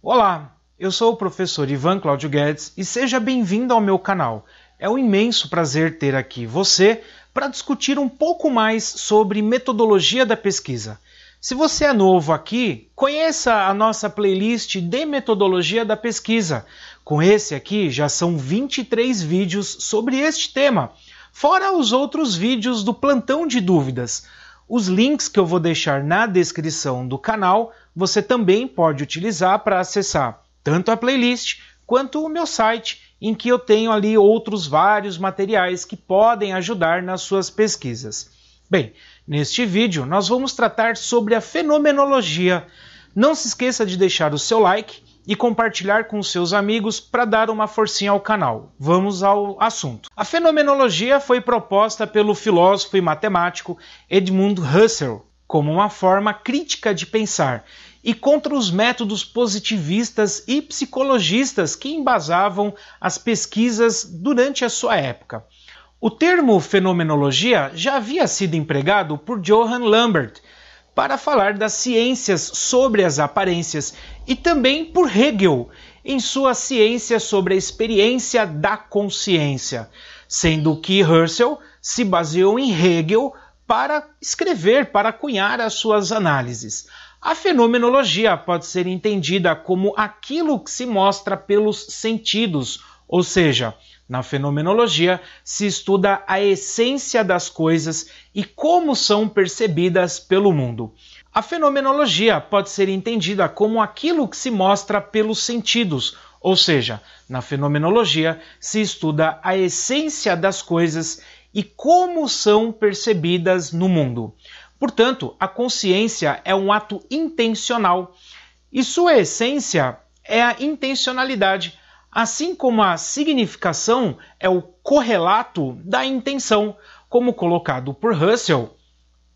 Olá, eu sou o professor Ivan Cláudio Guedes e seja bem-vindo ao meu canal. É um imenso prazer ter aqui você para discutir um pouco mais sobre metodologia da pesquisa. Se você é novo aqui, conheça a nossa playlist de metodologia da pesquisa. Com esse aqui já são 23 vídeos sobre este tema, fora os outros vídeos do plantão de dúvidas. Os links que eu vou deixar na descrição do canal você também pode utilizar para acessar tanto a playlist quanto o meu site, em que eu tenho ali outros vários materiais que podem ajudar nas suas pesquisas. Bem, neste vídeo nós vamos tratar sobre a fenomenologia. Não se esqueça de deixar o seu like e compartilhar com seus amigos para dar uma forcinha ao canal. Vamos ao assunto. A fenomenologia foi proposta pelo filósofo e matemático Edmund Husserl como uma forma crítica de pensar e contra os métodos positivistas e psicologistas que embasavam as pesquisas durante a sua época. O termo fenomenologia já havia sido empregado por Johann Lambert para falar das ciências sobre as aparências e também por Hegel em sua ciência sobre a experiência da consciência, sendo que Husserl se baseou em Hegel para escrever, para cunhar as suas análises. A fenomenologia pode ser entendida como aquilo que se mostra pelos sentidos, ou seja, na fenomenologia se estuda a essência das coisas e como são percebidas pelo mundo. A fenomenologia pode ser entendida como aquilo que se mostra pelos sentidos, ou seja, na fenomenologia se estuda a essência das coisas e como são percebidas no mundo. Portanto, a consciência é um ato intencional e sua essência é a intencionalidade, assim como a significação é o correlato da intenção, como colocado por Russell.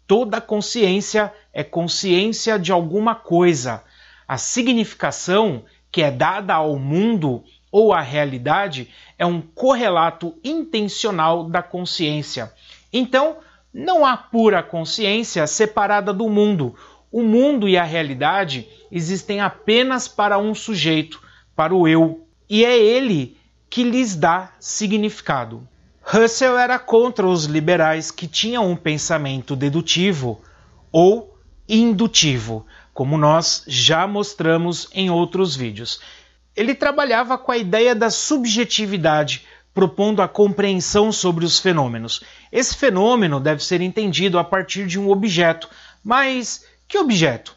Toda consciência é consciência de alguma coisa. A significação que é dada ao mundo ou à realidade é um correlato intencional da consciência. Então, não há pura consciência separada do mundo. O mundo e a realidade existem apenas para um sujeito, para o eu, e é ele que lhes dá significado. Russell era contra os liberais que tinham um pensamento dedutivo ou indutivo, como nós já mostramos em outros vídeos. Ele trabalhava com a ideia da subjetividade, propondo a compreensão sobre os fenômenos. Esse fenômeno deve ser entendido a partir de um objeto, mas que objeto?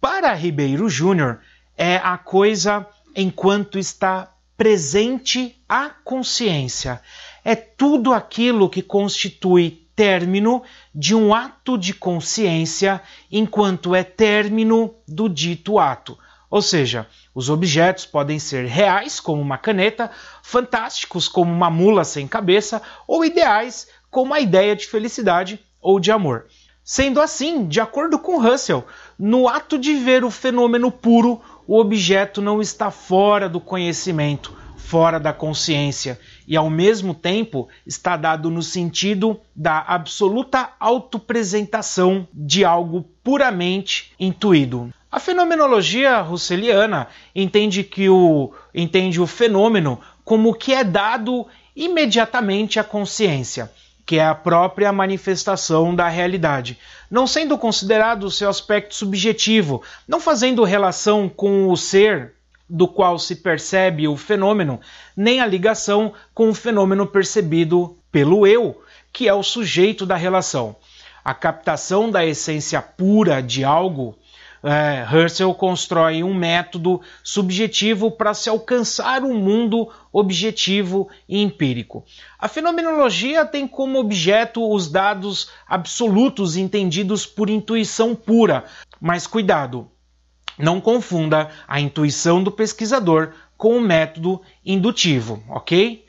Para Ribeiro Júnior, é a coisa enquanto está presente a consciência. É tudo aquilo que constitui término de um ato de consciência enquanto é término do dito ato. Ou seja, os objetos podem ser reais, como uma caneta, fantásticos, como uma mula sem cabeça, ou ideais, como a ideia de felicidade ou de amor. Sendo assim, de acordo com Russell, no ato de ver o fenômeno puro, o objeto não está fora do conhecimento, fora da consciência, e ao mesmo tempo está dado no sentido da absoluta autopresentação de algo puramente intuído. A fenomenologia russeliana entende que o entende o fenômeno como o que é dado imediatamente à consciência, que é a própria manifestação da realidade, não sendo considerado o seu aspecto subjetivo, não fazendo relação com o ser do qual se percebe o fenômeno, nem a ligação com o fenômeno percebido pelo eu, que é o sujeito da relação. A captação da essência pura de algo é, Husserl constrói um método subjetivo para se alcançar um mundo objetivo e empírico. A fenomenologia tem como objeto os dados absolutos entendidos por intuição pura, mas cuidado, não confunda a intuição do pesquisador com o método indutivo, ok?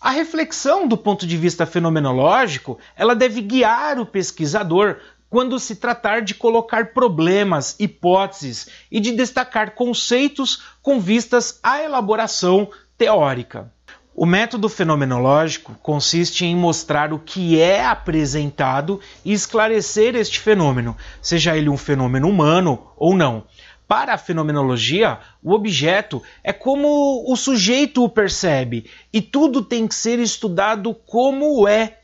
A reflexão do ponto de vista fenomenológico, ela deve guiar o pesquisador quando se tratar de colocar problemas, hipóteses e de destacar conceitos com vistas à elaboração teórica. O método fenomenológico consiste em mostrar o que é apresentado e esclarecer este fenômeno, seja ele um fenômeno humano ou não. Para a fenomenologia, o objeto é como o sujeito o percebe e tudo tem que ser estudado como é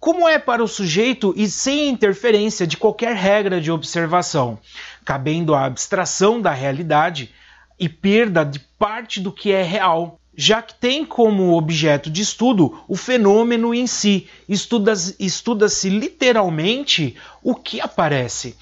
como é para o sujeito e sem interferência de qualquer regra de observação, cabendo a abstração da realidade e perda de parte do que é real, já que tem como objeto de estudo o fenômeno em si, estuda-se estuda literalmente o que aparece.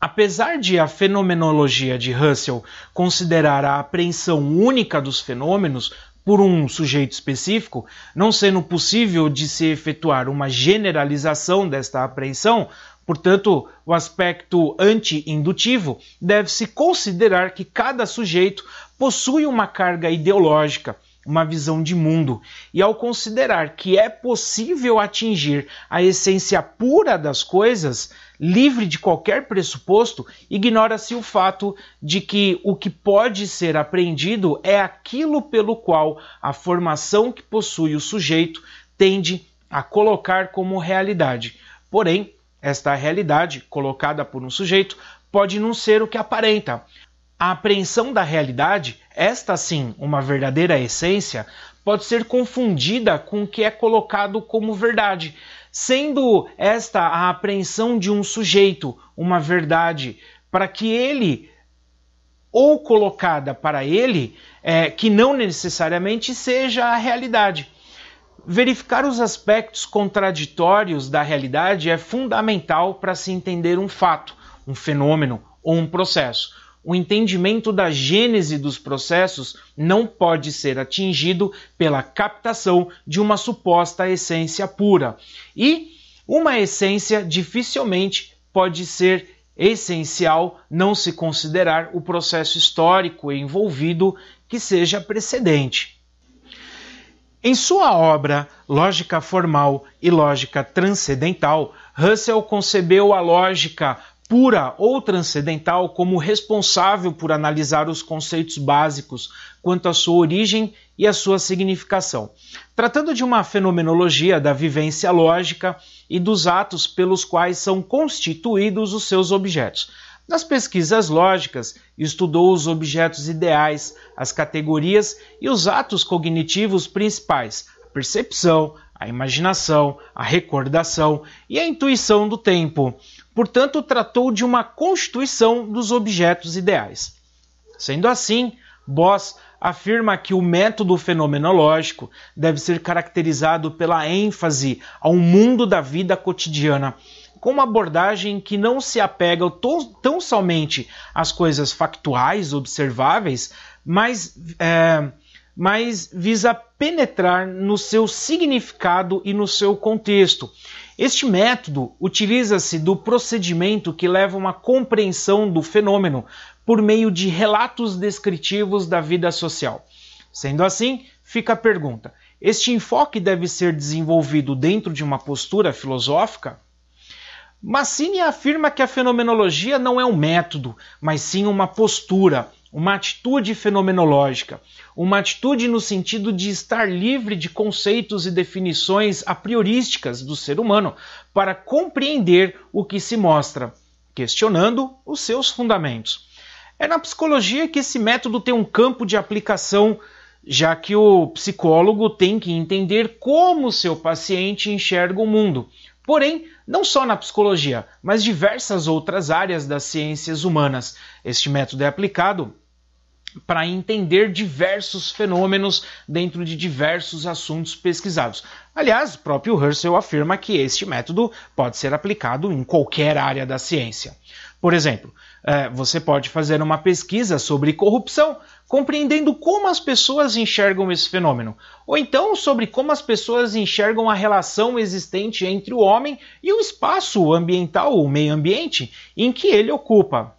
Apesar de a fenomenologia de Russell considerar a apreensão única dos fenômenos por um sujeito específico, não sendo possível de se efetuar uma generalização desta apreensão, portanto, o aspecto anti-indutivo deve-se considerar que cada sujeito possui uma carga ideológica, uma visão de mundo, e ao considerar que é possível atingir a essência pura das coisas, livre de qualquer pressuposto, ignora-se o fato de que o que pode ser apreendido é aquilo pelo qual a formação que possui o sujeito tende a colocar como realidade. Porém, esta realidade, colocada por um sujeito, pode não ser o que aparenta. A apreensão da realidade, esta sim, uma verdadeira essência, pode ser confundida com o que é colocado como verdade, sendo esta a apreensão de um sujeito, uma verdade, para que ele ou colocada para ele, é, que não necessariamente seja a realidade. Verificar os aspectos contraditórios da realidade é fundamental para se entender um fato, um fenômeno ou um processo o entendimento da gênese dos processos não pode ser atingido pela captação de uma suposta essência pura. E uma essência dificilmente pode ser essencial não se considerar o processo histórico envolvido que seja precedente. Em sua obra Lógica Formal e Lógica Transcendental, Russell concebeu a lógica pura ou transcendental como responsável por analisar os conceitos básicos quanto à sua origem e à sua significação, tratando de uma fenomenologia da vivência lógica e dos atos pelos quais são constituídos os seus objetos. Nas pesquisas lógicas, estudou os objetos ideais, as categorias e os atos cognitivos principais, a percepção, a imaginação, a recordação e a intuição do tempo portanto, tratou de uma constituição dos objetos ideais. Sendo assim, Boss afirma que o método fenomenológico deve ser caracterizado pela ênfase ao mundo da vida cotidiana, com uma abordagem que não se apega tão, somente às coisas factuais, observáveis, mas, é, mas visa penetrar no seu significado e no seu contexto, este método utiliza-se do procedimento que leva uma compreensão do fenômeno por meio de relatos descritivos da vida social. Sendo assim, fica a pergunta: este enfoque deve ser desenvolvido dentro de uma postura filosófica? Massini afirma que a fenomenologia não é um método, mas sim uma postura, uma atitude fenomenológica, uma atitude no sentido de estar livre de conceitos e definições a priorísticas do ser humano para compreender o que se mostra, questionando os seus fundamentos. É na psicologia que esse método tem um campo de aplicação, já que o psicólogo tem que entender como seu paciente enxerga o mundo, Porém, não só na psicologia, mas diversas outras áreas das ciências humanas, este método é aplicado para entender diversos fenômenos dentro de diversos assuntos pesquisados. Aliás, próprio Herschel afirma que este método pode ser aplicado em qualquer área da ciência. Por exemplo, eh, você pode fazer uma pesquisa sobre corrupção, compreendendo como as pessoas enxergam esse fenômeno, ou então sobre como as pessoas enxergam a relação existente entre o homem e o espaço ambiental ou meio ambiente em que ele ocupa.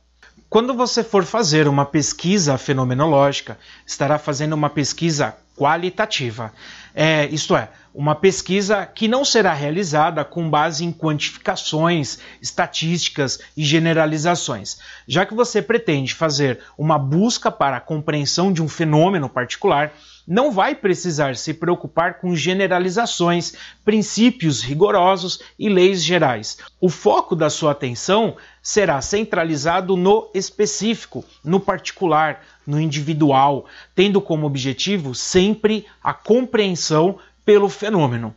Quando você for fazer uma pesquisa fenomenológica, estará fazendo uma pesquisa qualitativa é, isto é, uma pesquisa que não será realizada com base em quantificações, estatísticas e generalizações. Já que você pretende fazer uma busca para a compreensão de um fenômeno particular, não vai precisar se preocupar com generalizações, princípios rigorosos e leis gerais. O foco da sua atenção será centralizado no específico, no particular, no individual, tendo como objetivo sempre a compreensão pelo fenômeno.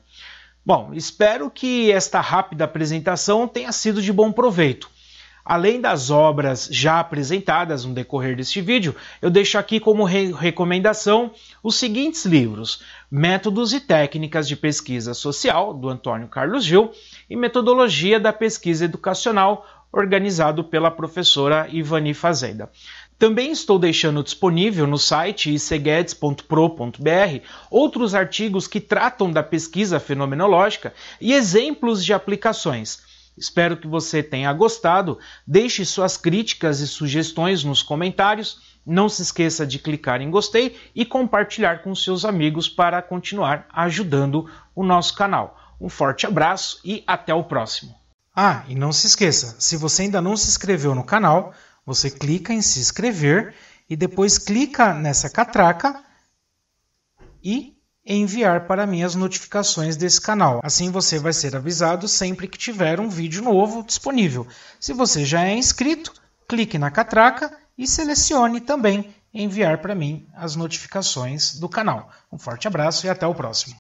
Bom, espero que esta rápida apresentação tenha sido de bom proveito. Além das obras já apresentadas no decorrer deste vídeo, eu deixo aqui como re recomendação os seguintes livros: Métodos e Técnicas de Pesquisa Social, do Antônio Carlos Gil, e Metodologia da Pesquisa Educacional, organizado pela professora Ivani Fazenda. Também estou deixando disponível no site iceguedes.pro.br outros artigos que tratam da pesquisa fenomenológica e exemplos de aplicações. Espero que você tenha gostado. Deixe suas críticas e sugestões nos comentários. Não se esqueça de clicar em gostei e compartilhar com seus amigos para continuar ajudando o nosso canal. Um forte abraço e até o próximo. Ah, e não se esqueça, se você ainda não se inscreveu no canal, você clica em se inscrever e depois clica nessa catraca e enviar para mim as notificações desse canal. Assim você vai ser avisado sempre que tiver um vídeo novo disponível. Se você já é inscrito, clique na catraca e selecione também enviar para mim as notificações do canal. Um forte abraço e até o próximo.